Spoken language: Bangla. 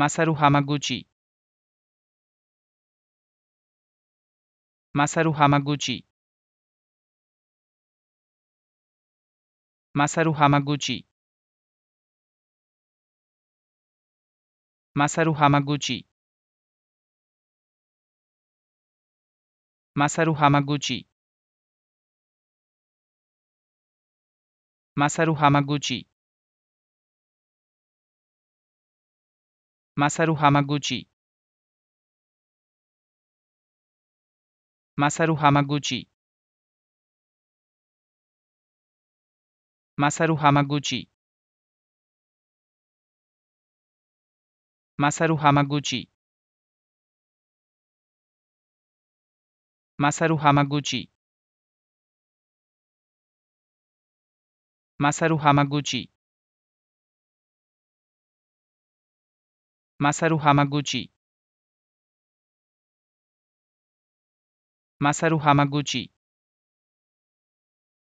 মাসারু হামাগুচি মাসারু হামাগুচি মাসারু হামাগুচি মাসারু হামাগুচি মাসারু হামাগুচি মাসারু হামাগুচি Masaru Hamaguchi Masaru Hamaguchi Masaru Hamaguchi Masaru Hamaguchi Masaru Hamaguchi Masaru Hamaguchi Masaru Hamaguchi Masaru Hamaguchi